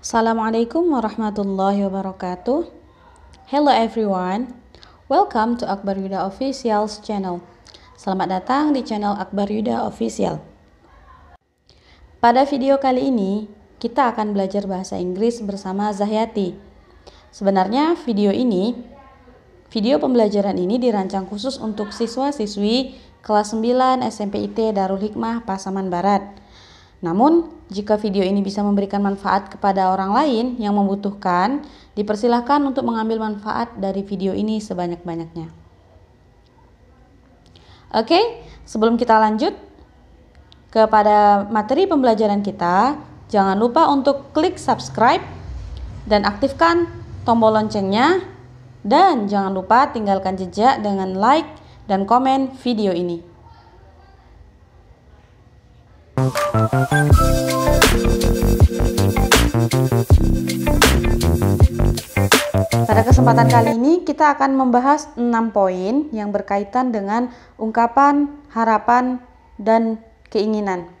Assalamualaikum warahmatullahi wabarakatuh. Hello everyone. Welcome to Akbar Yuda Official's channel. Selamat datang di channel Akbar Yuda Official. Pada video kali ini, kita akan belajar bahasa Inggris bersama Zahyati. Sebenarnya video ini, video pembelajaran ini dirancang khusus untuk siswa-siswi kelas 9 IT Darul Hikmah Pasaman Barat namun, jika video ini bisa memberikan manfaat kepada orang lain yang membutuhkan, dipersilahkan untuk mengambil manfaat dari video ini sebanyak-banyaknya. Oke, sebelum kita lanjut kepada materi pembelajaran kita, jangan lupa untuk klik subscribe dan aktifkan tombol loncengnya dan jangan lupa tinggalkan jejak dengan like dan komen video ini. Pada kesempatan kali ini kita akan membahas 6 poin yang berkaitan dengan ungkapan, harapan, dan keinginan.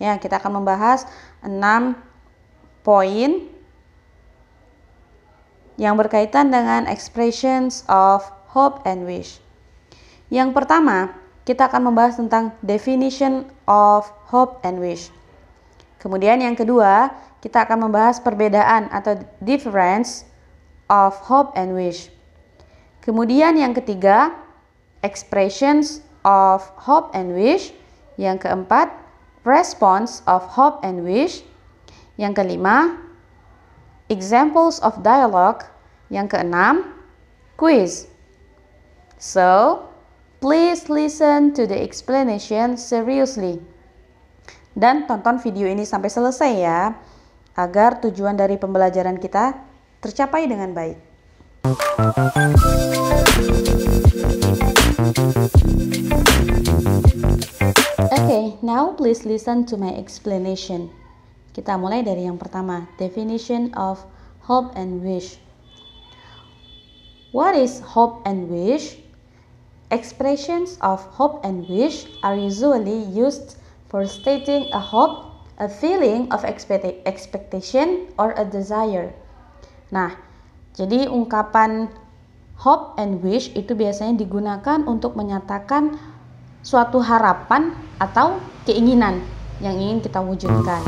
Ya, kita akan membahas 6 poin yang berkaitan dengan expressions of hope and wish. Yang pertama, kita akan membahas tentang definition of hope and wish. Kemudian yang kedua, kita akan membahas perbedaan atau difference of hope and wish. Kemudian yang ketiga, expressions of hope and wish. Yang keempat, response of hope and wish. Yang kelima, examples of dialogue. Yang keenam, quiz. So, Please listen to the explanation seriously. Dan tonton video ini sampai selesai ya, agar tujuan dari pembelajaran kita tercapai dengan baik. Okay, now please listen to my explanation. Kita mulai dari yang pertama, definition of hope and wish. What is hope and wish? Expressions of hope and wish are usually used for stating a hope, a feeling of expectation, or a desire. Nah, jadi ungkapan hope and wish itu biasanya digunakan untuk menyatakan suatu harapan atau keinginan yang ingin kita wujudkan.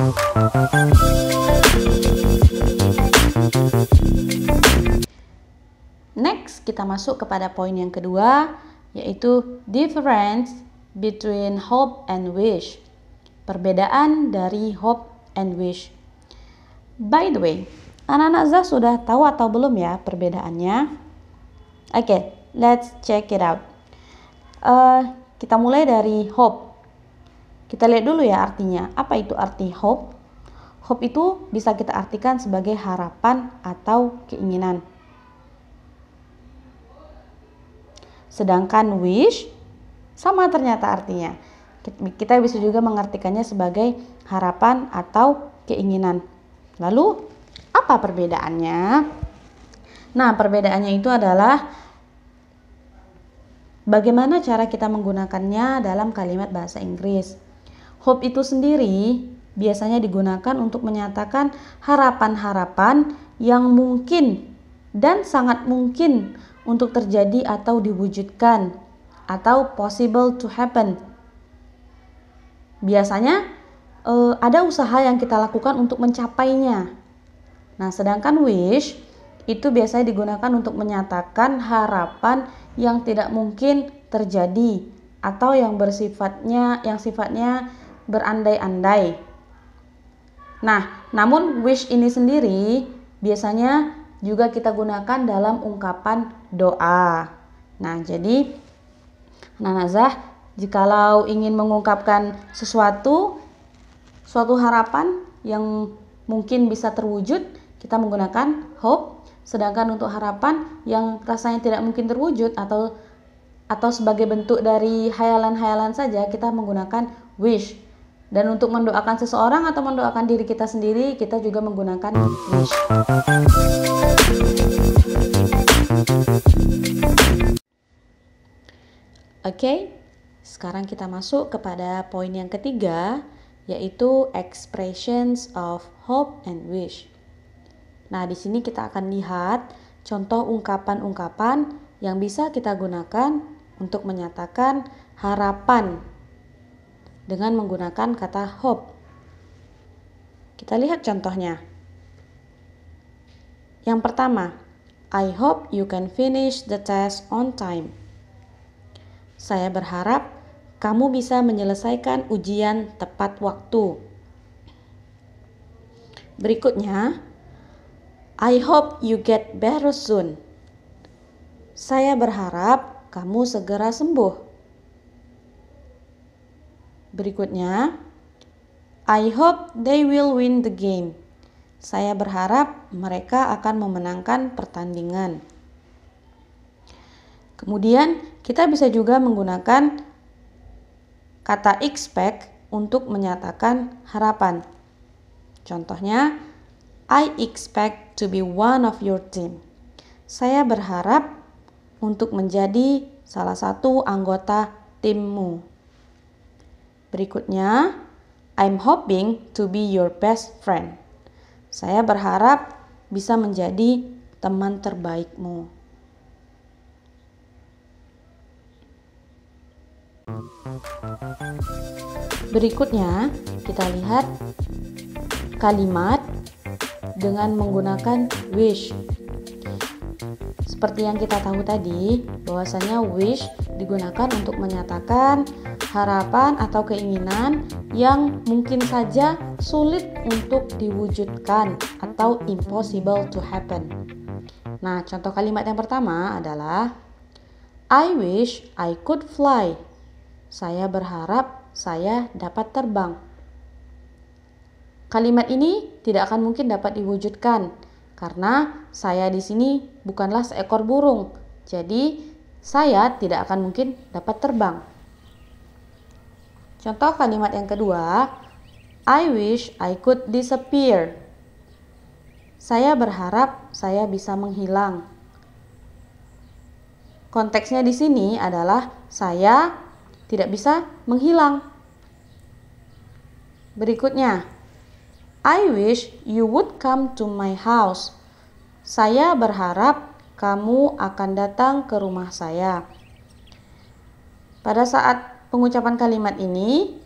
Next, kita masuk kepada poin yang kedua, yaitu difference between hope and wish. Perbedaan dari hope and wish. By the way, anak-anak Zah sudah tahu atau belum ya perbedaannya? Oke, okay, let's check it out. Uh, kita mulai dari hope. Kita lihat dulu ya artinya. Apa itu arti hope? Hope itu bisa kita artikan sebagai harapan atau keinginan. Sedangkan wish sama ternyata artinya. Kita bisa juga mengartikannya sebagai harapan atau keinginan. Lalu apa perbedaannya? Nah, perbedaannya itu adalah bagaimana cara kita menggunakannya dalam kalimat bahasa Inggris. Hope itu sendiri biasanya digunakan untuk menyatakan harapan-harapan yang mungkin dan sangat mungkin untuk terjadi atau diwujudkan atau possible to happen. Biasanya uh, ada usaha yang kita lakukan untuk mencapainya. Nah, sedangkan wish itu biasanya digunakan untuk menyatakan harapan yang tidak mungkin terjadi atau yang bersifatnya yang sifatnya berandai-andai. Nah, namun wish ini sendiri biasanya juga kita gunakan dalam ungkapan doa. Nah, jadi nanazah jikalau ingin mengungkapkan sesuatu suatu harapan yang mungkin bisa terwujud, kita menggunakan hope. Sedangkan untuk harapan yang rasanya tidak mungkin terwujud atau atau sebagai bentuk dari hayalan-hayalan saja kita menggunakan wish. Dan untuk mendoakan seseorang atau mendoakan diri kita sendiri, kita juga menggunakan wish. Oke, okay? sekarang kita masuk kepada poin yang ketiga, yaitu expressions of hope and wish. Nah, di sini kita akan lihat contoh ungkapan-ungkapan yang bisa kita gunakan untuk menyatakan harapan dengan menggunakan kata hope. Kita lihat contohnya. Yang pertama, I hope you can finish the test on time. Saya berharap kamu bisa menyelesaikan ujian tepat waktu. Berikutnya, I hope you get better soon. Saya berharap kamu segera sembuh. Berikutnya, I hope they will win the game. Saya berharap mereka akan memenangkan pertandingan. Kemudian kita bisa juga menggunakan kata expect untuk menyatakan harapan. Contohnya, I expect to be one of your team. Saya berharap untuk menjadi salah satu anggota timmu. Berikutnya, I'm hoping to be your best friend. Saya berharap bisa menjadi teman terbaikmu. Berikutnya, kita lihat kalimat dengan menggunakan wish. Seperti yang kita tahu tadi, bahwasanya wish digunakan untuk menyatakan harapan atau keinginan yang mungkin saja sulit untuk diwujudkan atau impossible to happen. Nah, contoh kalimat yang pertama adalah I wish I could fly saya berharap saya dapat terbang. Kalimat ini tidak akan mungkin dapat diwujudkan karena saya di sini bukanlah seekor burung. Jadi, saya tidak akan mungkin dapat terbang. Contoh kalimat yang kedua, I wish I could disappear. Saya berharap saya bisa menghilang. Konteksnya di sini adalah saya tidak bisa menghilang. Berikutnya, I wish you would come to my house. Saya berharap kamu akan datang ke rumah saya. Pada saat pengucapan kalimat ini,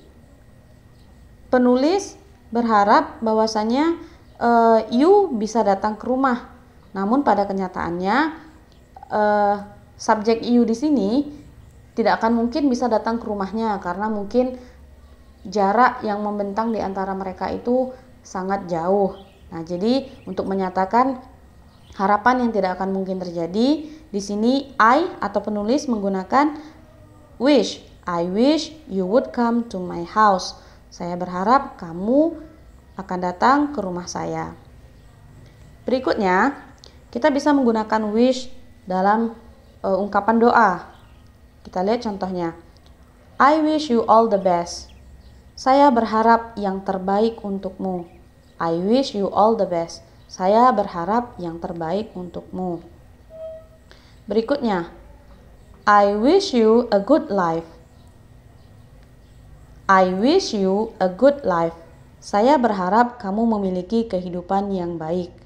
penulis berharap bahwasanya uh, you bisa datang ke rumah. Namun pada kenyataannya uh, subjek you di sini tidak akan mungkin bisa datang ke rumahnya karena mungkin jarak yang membentang di antara mereka itu sangat jauh. Nah, jadi untuk menyatakan harapan yang tidak akan mungkin terjadi, di sini I atau penulis menggunakan wish. I wish you would come to my house. Saya berharap kamu akan datang ke rumah saya. Berikutnya, kita bisa menggunakan wish dalam uh, ungkapan doa. Kita lihat contohnya. I wish you all the best. Saya berharap yang terbaik untukmu. I wish you all the best. Saya berharap yang terbaik untukmu. Berikutnya, I wish you a good life. I wish you a good life. Saya berharap kamu memiliki kehidupan yang baik.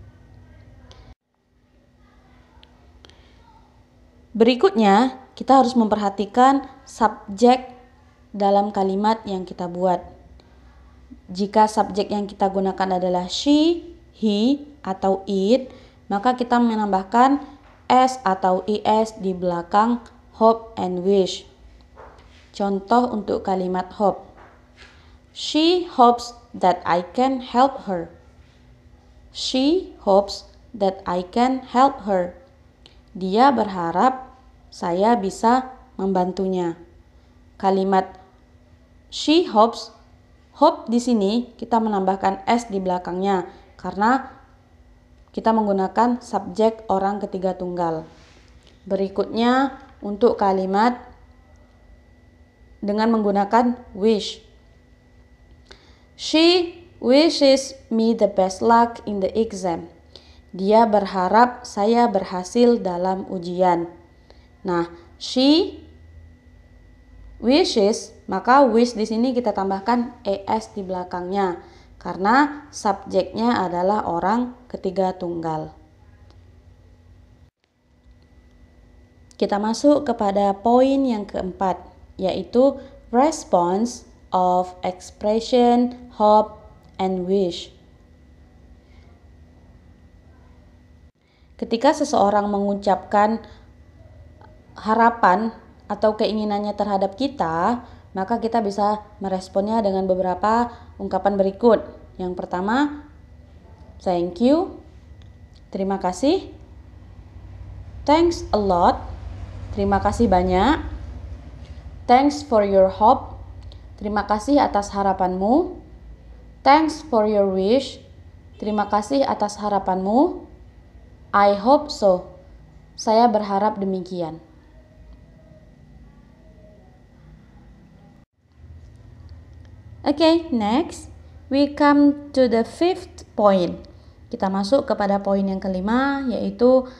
Berikutnya, kita harus memperhatikan subjek dalam kalimat yang kita buat. Jika subjek yang kita gunakan adalah she, he, atau it, maka kita menambahkan s atau is di belakang hope and wish. Contoh untuk kalimat hope. She hopes that I can help her. She hopes that I can help her. Dia berharap saya bisa membantunya. Kalimat she hopes, hope di sini kita menambahkan s di belakangnya karena kita menggunakan subjek orang ketiga tunggal. Berikutnya untuk kalimat dengan menggunakan wish. She wishes me the best luck in the exam. Dia berharap saya berhasil dalam ujian. Nah, she wishes, maka wish di sini kita tambahkan es di belakangnya karena subjeknya adalah orang ketiga tunggal. Kita masuk kepada poin yang keempat, yaitu response of expression, hope, and wish. Ketika seseorang mengucapkan harapan atau keinginannya terhadap kita, maka kita bisa meresponnya dengan beberapa ungkapan berikut. Yang pertama, thank you. Terima kasih. Thanks a lot. Terima kasih banyak. Thanks for your hope. Terima kasih atas harapanmu. Thanks for your wish. Terima kasih atas harapanmu. I hope so. Saya berharap demikian. Okay, next we come to the fifth point. Kita masuk kepada poin yang kelima yaitu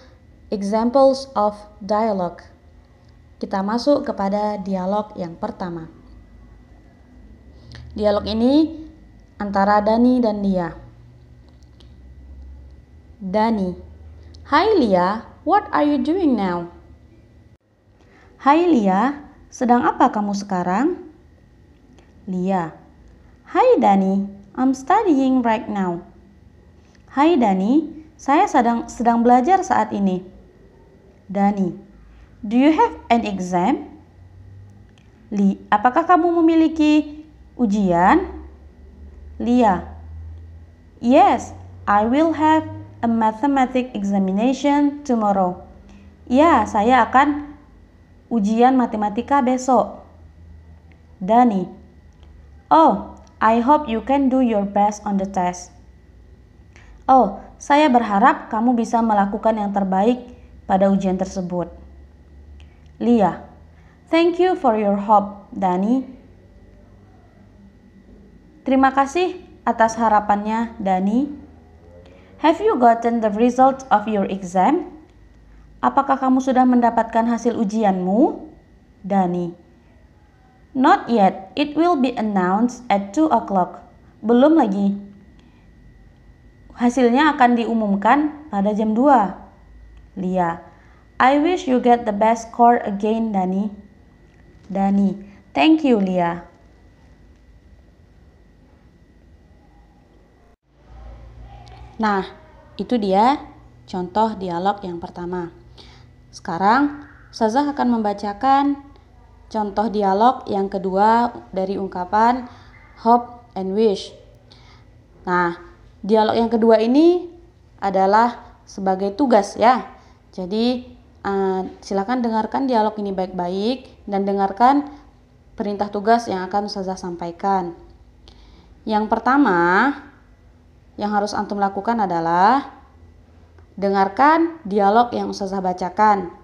examples of dialogue. Kita masuk kepada dialog yang pertama. Dialog ini antara Dani dan Lia. Dani, Hi Lia, what are you doing now? Hai Lia, sedang apa kamu sekarang? Lia, Hai Dani, I'm studying right now. Hai Dani, saya sedang sedang belajar saat ini. Dani, do you have an exam? Li, apakah kamu memiliki ujian? Lia, yes, I will have a mathematic examination tomorrow. Ya, saya akan ujian matematika besok. Dani, oh, I hope you can do your best on the test. Oh, saya berharap kamu bisa melakukan yang terbaik pada ujian tersebut. Lia, thank you for your hope, Dani. Terima kasih atas harapannya, Dani. Have you gotten the result of your exam? Apakah kamu sudah mendapatkan hasil ujianmu? Dani. Not yet. It will be announced at 2 o'clock. Belum lagi. Hasilnya akan diumumkan pada jam 2. Lia. I wish you get the best score again, Dani. Dani. Thank you, Lia. Nah, itu dia contoh dialog yang pertama. Sekarang, Sazah akan membacakan Contoh dialog yang kedua dari ungkapan hope and wish. Nah, dialog yang kedua ini adalah sebagai tugas ya. Jadi uh, silakan dengarkan dialog ini baik-baik dan dengarkan perintah tugas yang akan Ustazah sampaikan. Yang pertama yang harus antum lakukan adalah dengarkan dialog yang Ustazah bacakan.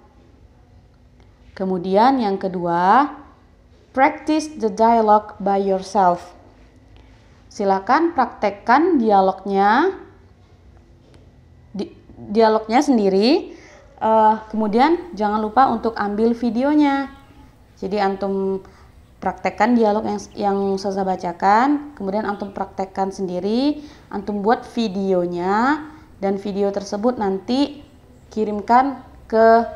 Kemudian yang kedua, practice the dialogue by yourself. Silakan praktekkan dialognya di, dialognya sendiri. Uh, kemudian jangan lupa untuk ambil videonya. Jadi antum praktekkan dialog yang yang saya bacakan, kemudian antum praktekkan sendiri, antum buat videonya dan video tersebut nanti kirimkan ke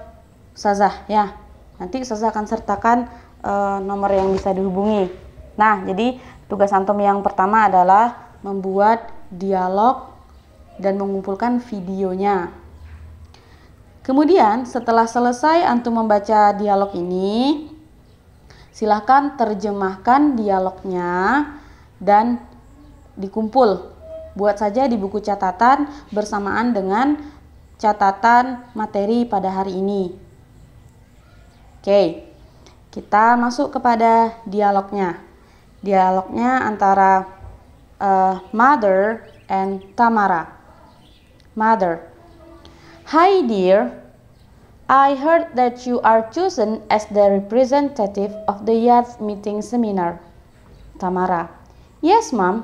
sazah ya Nanti Ustazah akan sertakan uh, nomor yang bisa dihubungi. Nah, jadi tugas antum yang pertama adalah membuat dialog dan mengumpulkan videonya. Kemudian, setelah selesai antum membaca dialog ini, silahkan terjemahkan dialognya dan dikumpul. Buat saja di buku catatan bersamaan dengan catatan materi pada hari ini. Oke, kita masuk kepada dialognya. Dialognya antara uh, mother and Tamara. Mother, hi dear, I heard that you are chosen as the representative of the Youth meeting seminar. Tamara, yes mom,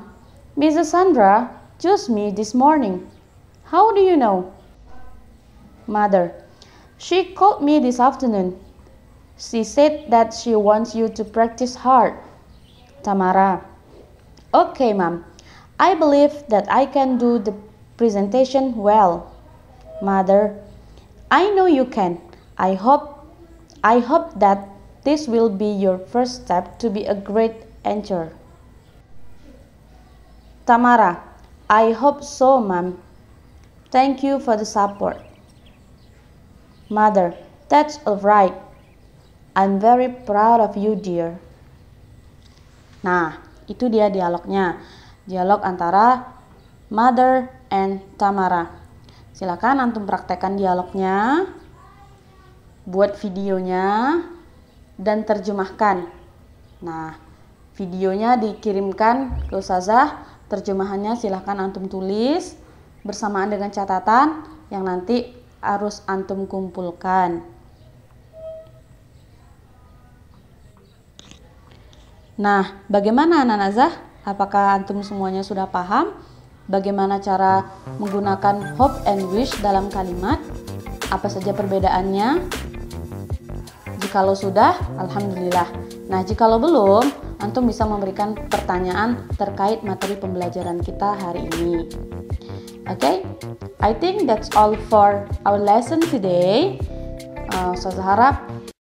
Mrs. Sandra chose me this morning. How do you know? Mother, she called me this afternoon. She said that she wants you to practice hard. Tamara. Okay, ma'am. I believe that I can do the presentation well. Mother. I know you can. I hope I hope that this will be your first step to be a great enter. Tamara. I hope so, ma'am. Thank you for the support. Mother. That's all right. I'm very proud of you, dear. Nah, itu dia dialognya. Dialog antara mother and Tamara. Silakan antum praktekkan dialognya. Buat videonya dan terjemahkan. Nah, videonya dikirimkan ke Ustazah, terjemahannya silahkan antum tulis bersamaan dengan catatan yang nanti harus antum kumpulkan. Nah, bagaimana anak Zah? Apakah antum semuanya sudah paham bagaimana cara menggunakan hope and wish dalam kalimat? Apa saja perbedaannya? Jikalau sudah, alhamdulillah. Nah, jikalau belum, antum bisa memberikan pertanyaan terkait materi pembelajaran kita hari ini. Oke, okay? I think that's all for our lesson today. Uh, saya harap